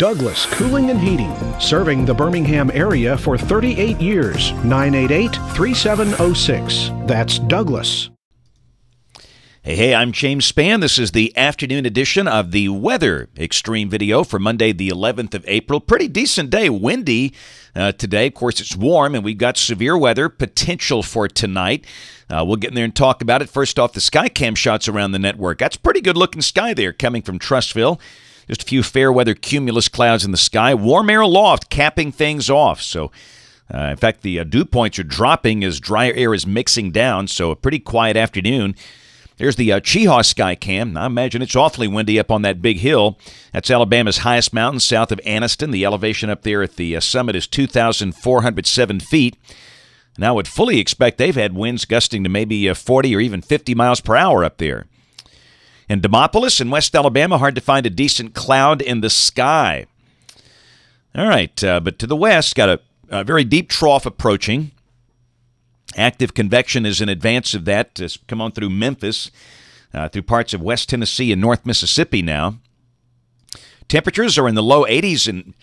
Douglas Cooling and Heating, serving the Birmingham area for 38 years. 988 3706. That's Douglas. Hey, hey, I'm James Spann. This is the afternoon edition of the Weather Extreme video for Monday, the 11th of April. Pretty decent day, windy uh, today. Of course, it's warm, and we've got severe weather potential for tonight. Uh, we'll get in there and talk about it. First off, the sky cam shots around the network. That's pretty good looking sky there coming from Trustville. Just a few fair weather cumulus clouds in the sky. Warm air aloft, capping things off. So, uh, in fact, the uh, dew points are dropping as drier air is mixing down. So, a pretty quiet afternoon. There's the uh, Chehaw Sky Cam. I imagine it's awfully windy up on that big hill. That's Alabama's highest mountain south of Anniston. The elevation up there at the uh, summit is 2,407 feet. And I would fully expect they've had winds gusting to maybe uh, 40 or even 50 miles per hour up there. In Demopolis in West Alabama, hard to find a decent cloud in the sky. All right, uh, but to the west, got a, a, very deep trough approaching. Active convection is in advance of that. It's come on through Memphis, uh, through parts of West Tennessee and North Mississippi now. Temperatures are in the low 80s in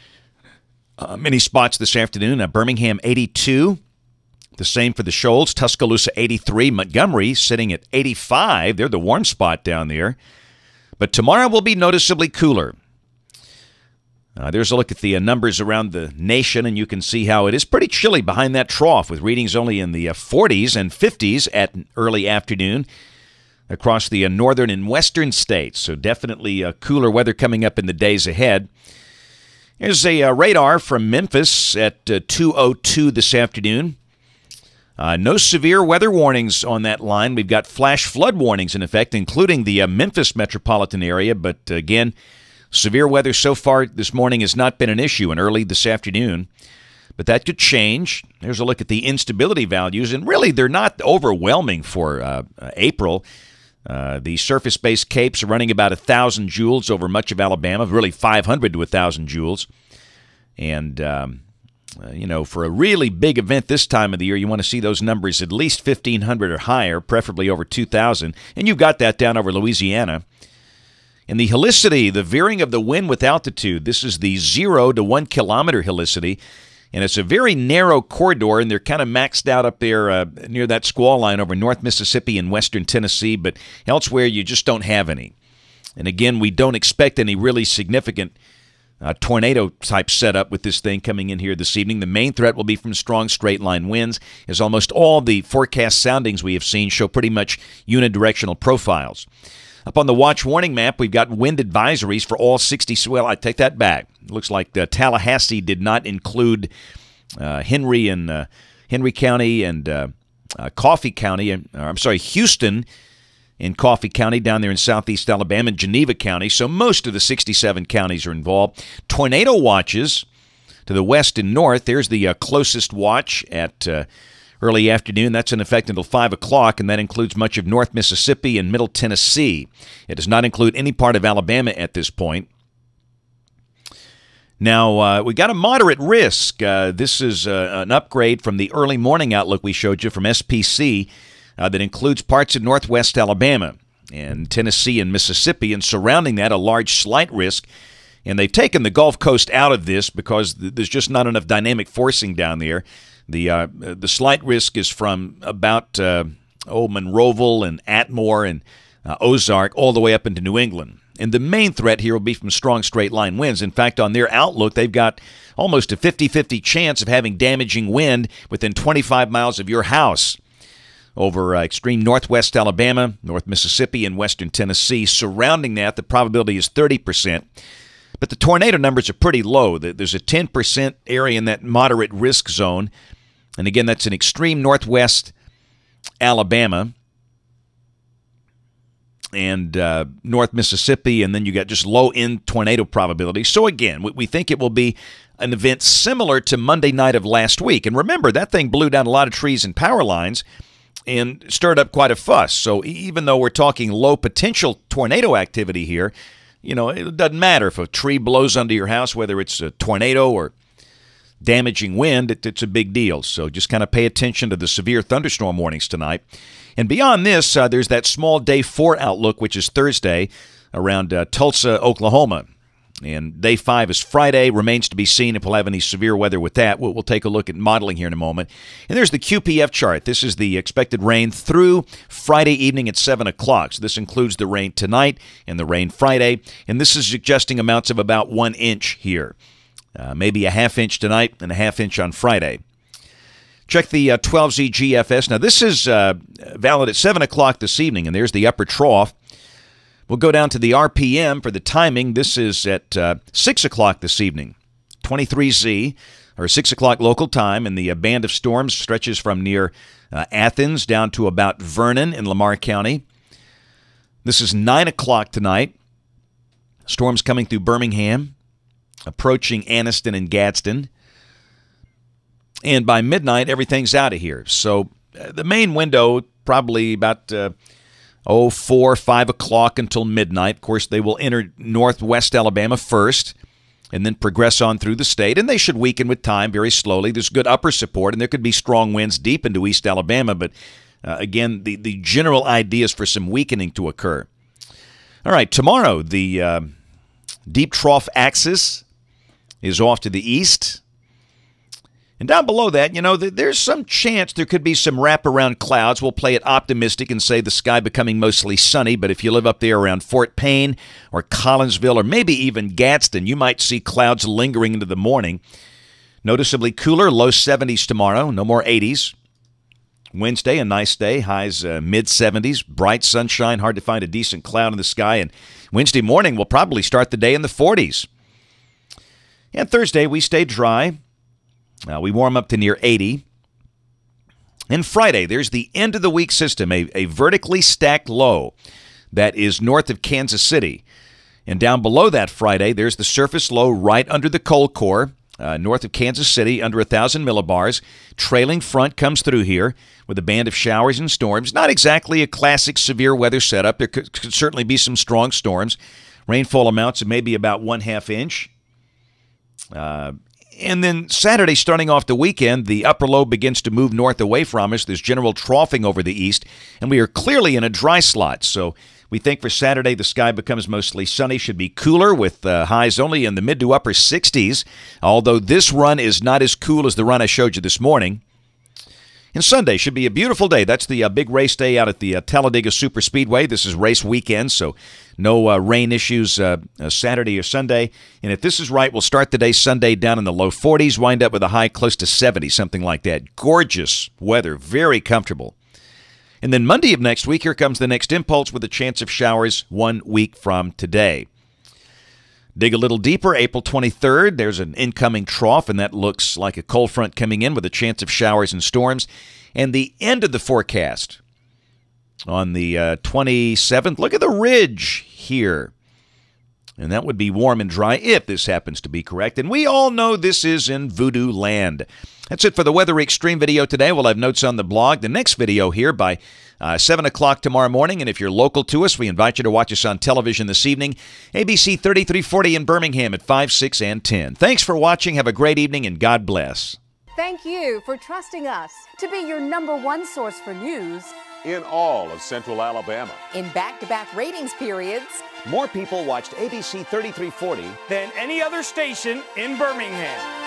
uh, many spots this afternoon. Uh, Birmingham, 82. The same for the Shoals, Tuscaloosa 83, Montgomery sitting at 85. They're the warm spot down there. But tomorrow will be noticeably cooler. Uh, there's a look at the uh, numbers around the nation, and you can see how it is pretty chilly behind that trough, with readings only in the uh, 40s and 50s at early afternoon across the uh, northern and western states. So, definitely uh, cooler weather coming up in the days ahead. Here's a uh, radar from Memphis at 2:02 this afternoon. Uh, no severe weather warnings on that line. We've got flash flood warnings in effect, including the uh, Memphis metropolitan area. But uh, again, severe weather so far this morning has not been an issue and early this afternoon. But that could change. There's a look at the instability values, and really they're not overwhelming for uh, uh April. Uh, the surface based capes are running about 1,000 joules over much of Alabama, really 500 to 1,000 joules. And. Um, uh, you know, for a really big event this time of the year, you want to see those numbers at least 1,500 or higher, preferably over 2,000. And you've got that down over Louisiana. And the helicity, the veering of the wind with altitude, this is the zero to one kilometer helicity. And it's a very narrow corridor, and they're kind of maxed out up there uh, near that squall line over North Mississippi and Western Tennessee, but elsewhere you just don't have any. And again, we don't expect any really significant a uh, tornado type setup with this thing coming in here this evening. The main threat will be from strong straight line winds, as almost all the forecast soundings we have seen show pretty much unidirectional profiles. Up on the watch warning map, we've got wind advisories for all 60. Well, I take that back. It looks like uh, Tallahassee did not include uh, Henry and uh, Henry County and Coffee County. And, I'm sorry, Houston in Coffee County down there in southeast Alabama and Geneva County. So most of the 67 counties are involved. Tornado watches to the west and north. There's the uh, closest watch at uh, early afternoon. That's in effect until 5 o'clock, and that includes much of North Mississippi and Middle Tennessee. It does not include any part of Alabama at this point. Now, uh, we got a moderate risk. Uh, this is uh, an upgrade from the early morning outlook we showed you from SPC uh, that includes parts of northwest Alabama and Tennessee and Mississippi, and surrounding that, a large slight risk. And they've taken the Gulf Coast out of this because th- there's just not enough dynamic forcing down there. The, uh, the slight risk is from about uh, oh, Monroeville and Atmore and uh, Ozark all the way up into New England. And the main threat here will be from strong straight line winds. In fact, on their outlook, they've got almost a 50 50 chance of having damaging wind within 25 miles of your house over uh, extreme northwest Alabama, north Mississippi, and western Tennessee. Surrounding that, the probability is 30%. But the tornado numbers are pretty low. There's a 10% area in that moderate risk zone. And again, that's in extreme northwest Alabama and uh, north Mississippi. And then you got just low end tornado probability. So again, we think it will be an event similar to Monday night of last week. And remember, that thing blew down a lot of trees and power lines and stirred up quite a fuss. So even though we're talking low potential tornado activity here, you know, it doesn't matter if a tree blows under your house, whether it's a tornado or damaging wind, it, it's a big deal. So just kind of pay attention to the severe thunderstorm warnings tonight. And beyond this, uh, there's that small day four outlook, which is Thursday around uh, Tulsa, Oklahoma. And day five is Friday. Remains to be seen if we'll have any severe weather with that. We'll, we'll, take a look at modeling here in a moment. And there's the QPF chart. This is the expected rain through Friday evening at 7 o'clock. So this includes the rain tonight and the rain Friday. And this is suggesting amounts of about one inch here. Uh, maybe a half inch tonight and a half inch on Friday. Check the uh, 12Z GFS. Now, this is uh, valid at 7 o'clock this evening, and there's the upper trough. We'll go down to the RPM for the timing. This is at uh, 6 o'clock this evening, 23Z, or 6 o'clock local time, and the uh, band of storms stretches from near uh, Athens down to about Vernon in Lamar County. This is 9 o'clock tonight. Storms coming through Birmingham, approaching Anniston and Gadsden. And by midnight, everything's out of here. So uh, the main window, probably about uh, oh, 4, 5 o'clock until midnight. Of course, they will enter northwest Alabama first and then progress on through the state. And they should weaken with time very slowly. There's good upper support, and there could be strong winds deep into East Alabama. But uh, again, the, the general idea is for some weakening to occur. All right, tomorrow, the uh, deep trough axis is off to the east. And down below that, you know, there's some chance there could be some wraparound clouds. We'll play it optimistic and say the sky becoming mostly sunny, but if you live up there around Fort Payne or Collinsville or maybe even Gadsden, you might see clouds lingering into the morning. Noticeably cooler, low 70s tomorrow, no more 80s. Wednesday, a nice day, highs uh, mid 70s, bright sunshine, hard to find a decent cloud in the sky. And Wednesday morning, we'll probably start the day in the 40s. And Thursday, we stay dry. Uh, we warm up to near 80. And Friday, there's the end of the week system, a, a vertically stacked low that is north of Kansas City. And down below that Friday, there's the surface low right under the cold core, uh, north of Kansas City, under 1,000 millibars. Trailing front comes through here with a band of showers and storms. Not exactly a classic severe weather setup. There could, could certainly be some strong storms. Rainfall amounts of maybe about one half inch. Uh, and then Saturday, starting off the weekend, the upper low begins to move north away from us. There's general troughing over the east, and we are clearly in a dry slot. So we think for Saturday, the sky becomes mostly sunny, should be cooler with uh, highs only in the mid to upper 60s. Although this run is not as cool as the run I showed you this morning. And Sunday should be a beautiful day. That's the uh, big race day out at the uh, Talladega Superspeedway. This is race weekend, so no uh, rain issues uh, uh, Saturday or Sunday. And if this is right, we'll start the day Sunday down in the low 40s, wind up with a high close to 70, something like that. Gorgeous weather, very comfortable. And then Monday of next week, here comes the next impulse with a chance of showers one week from today. Dig a little deeper. April 23rd, there's an incoming trough, and that looks like a cold front coming in with a chance of showers and storms. And the end of the forecast on the uh, 27th, look at the ridge here and that would be warm and dry if this happens to be correct. And we all know this is in voodoo land. That's it for the Weather Extreme video today. We'll have notes on the blog. The next video here by uh, 7 o'clock tomorrow morning. And if you're local to us, we invite you to watch us on television this evening. ABC 3340 in Birmingham at 5, 6, and 10. Thanks for watching. Have a great evening, and God bless. Thank you for trusting us to be your number one source for news in all of central Alabama. In back to back ratings periods, more people watched ABC 3340 than any other station in Birmingham.